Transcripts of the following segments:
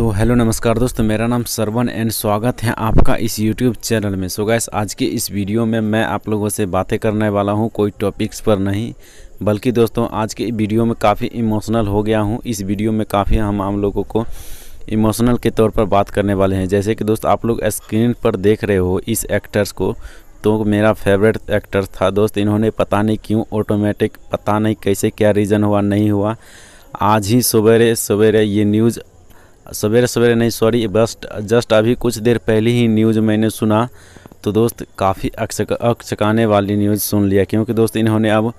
so hello नमस्कार दोस्तों मेरा नाम सरवन एंड स्वागत है आपका इस यूट्यूब चैनल में सो so, गैस आज के इस वीडियो में मैं आप लोगों से बातें करने वाला हूँ कोई टॉपिक्स पर नहीं बल्कि दोस्तों आज के वीडियो में काफ़ी इमोशनल हो गया हूँ इस वीडियो में काफ़ी हम आम लोगों को इमोशनल के तौर पर बात करने वाले हैं जैसे कि दोस्त आप लोग स्क्रीन पर देख रहे हो इस एक्टर्स को तो मेरा फेवरेट एक्टर था दोस्त इन्होंने पता नहीं क्यों ऑटोमेटिक पता नहीं कैसे क्या रीज़न हुआ नहीं हुआ आज ही सवेरे सवेरे ये न्यूज़ सवेरे सवेरे नहीं सॉरी बस्ट जस्ट अभी कुछ देर पहले ही न्यूज़ मैंने सुना तो दोस्त काफ़ी अक्षक अक्षकाने वाली न्यूज़ सुन लिया क्योंकि दोस्त इन्होंने अब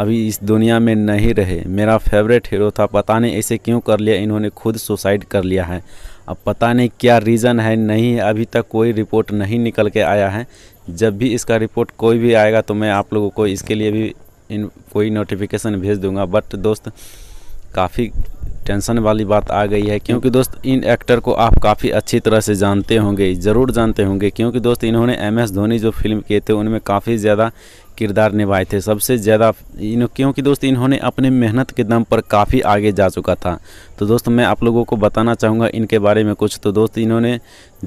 अभी इस दुनिया में नहीं रहे मेरा फेवरेट हीरो था पता नहीं ऐसे क्यों कर लिया इन्होंने खुद सुसाइड कर लिया है अब पता नहीं क्या रीज़न है नहीं अभी तक कोई रिपोर्ट नहीं निकल के आया है जब भी इसका रिपोर्ट कोई भी आएगा तो मैं आप लोगों को इसके लिए भी इन कोई नोटिफिकेशन भेज दूंगा बट दोस्त काफ़ी टेंशन वाली बात आ गई है क्योंकि दोस्त इन एक्टर को आप काफ़ी अच्छी तरह से जानते होंगे ज़रूर जानते होंगे क्योंकि दोस्त इन्होंने एम एस धोनी जो फिल्म किए थे उनमें काफ़ी ज़्यादा किरदार निभाए थे सबसे ज़्यादा इन क्योंकि दोस्त इन्होंने अपने मेहनत के दम पर काफ़ी आगे जा चुका था तो दोस्त मैं आप लोगों को बताना चाहूँगा इनके बारे में कुछ तो दोस्त इन्होंने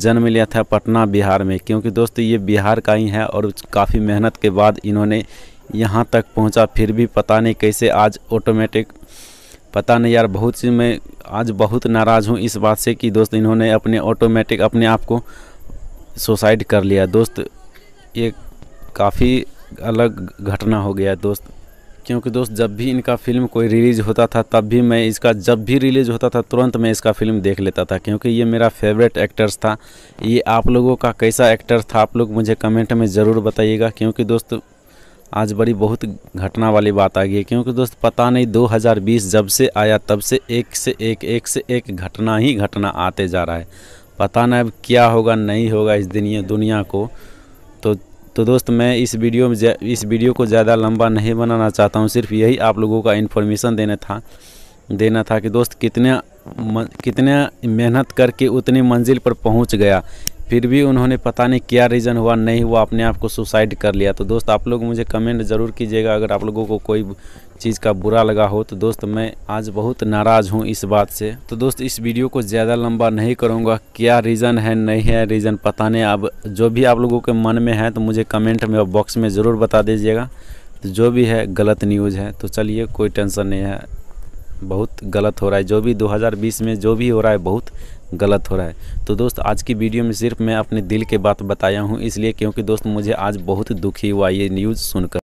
जन्म लिया था पटना बिहार में क्योंकि दोस्त ये बिहार का ही है और काफ़ी मेहनत के बाद इन्होंने यहाँ तक पहुँचा फिर भी पता नहीं कैसे आज ऑटोमेटिक पता नहीं यार बहुत सी मैं आज बहुत नाराज़ हूँ इस बात से कि दोस्त इन्होंने अपने ऑटोमेटिक अपने आप को सुसाइड कर लिया दोस्त ये काफ़ी अलग घटना हो गया दोस्त क्योंकि दोस्त जब भी इनका फिल्म कोई रिलीज़ होता था तब भी मैं इसका जब भी रिलीज़ होता था तुरंत मैं इसका फिल्म देख लेता था क्योंकि ये मेरा फेवरेट एक्टर्स था ये आप लोगों का कैसा एक्टर था आप लोग मुझे कमेंट में ज़रूर बताइएगा क्योंकि दोस्त आज बड़ी बहुत घटना वाली बात आ गई है क्योंकि दोस्त पता नहीं 2020 जब से आया तब से एक से एक एक से एक घटना ही घटना आते जा रहा है पता नहीं अब क्या होगा नहीं होगा इस दुनिया दुनिया को तो तो दोस्त मैं इस वीडियो में इस वीडियो को ज़्यादा लंबा नहीं बनाना चाहता हूँ सिर्फ यही आप लोगों का इन्फॉर्मेशन देना था देना था कि दोस्त कितने कितने मेहनत करके उतनी मंजिल पर पहुँच गया फिर भी उन्होंने पता नहीं क्या रीज़न हुआ नहीं हुआ अपने आप को सुसाइड कर लिया तो दोस्त आप लोग मुझे कमेंट ज़रूर कीजिएगा अगर आप लोगों को कोई चीज़ का बुरा लगा हो तो दोस्त मैं आज बहुत नाराज़ हूँ इस बात से तो दोस्त इस वीडियो को ज़्यादा लंबा नहीं करूँगा क्या रीज़न है नहीं है रीज़न पता नहीं अब जो भी आप लोगों के मन में है तो मुझे कमेंट में और बॉक्स में ज़रूर बता दीजिएगा तो जो भी है गलत न्यूज़ है तो चलिए कोई टेंशन नहीं है बहुत गलत हो रहा है जो भी 2020 में जो भी हो रहा है बहुत गलत हो रहा है तो दोस्त आज की वीडियो में सिर्फ मैं अपने दिल के बात बताया हूँ इसलिए क्योंकि दोस्त मुझे आज बहुत दुखी हुआ ये न्यूज़ सुनकर